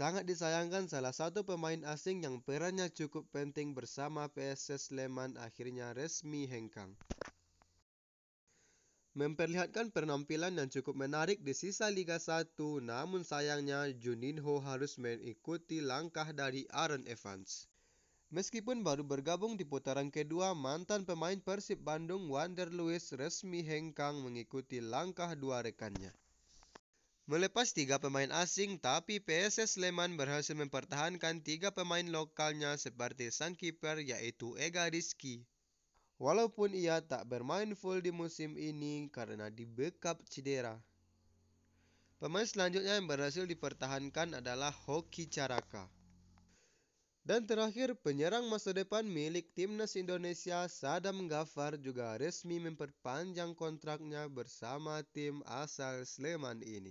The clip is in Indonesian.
Sangat disayangkan salah satu pemain asing yang perannya cukup penting bersama PSS Sleman akhirnya resmi hengkang. Memperlihatkan penampilan yang cukup menarik di sisa Liga 1, namun sayangnya Juninho harus mengikuti langkah dari Aaron Evans. Meskipun baru bergabung di putaran kedua, mantan pemain Persib Bandung Wander Lewis resmi hengkang mengikuti langkah dua rekannya. Melepas tiga pemain asing, tapi PSS Sleman berhasil mempertahankan tiga pemain lokalnya seperti sang kiper yaitu Ega Rizky. Walaupun ia tak bermain full di musim ini karena di dibekap cedera. Pemain selanjutnya yang berhasil dipertahankan adalah Hoki Caraka. Dan terakhir, penyerang masa depan milik timnas Indonesia Sadam Gafar juga resmi memperpanjang kontraknya bersama tim asal Sleman ini.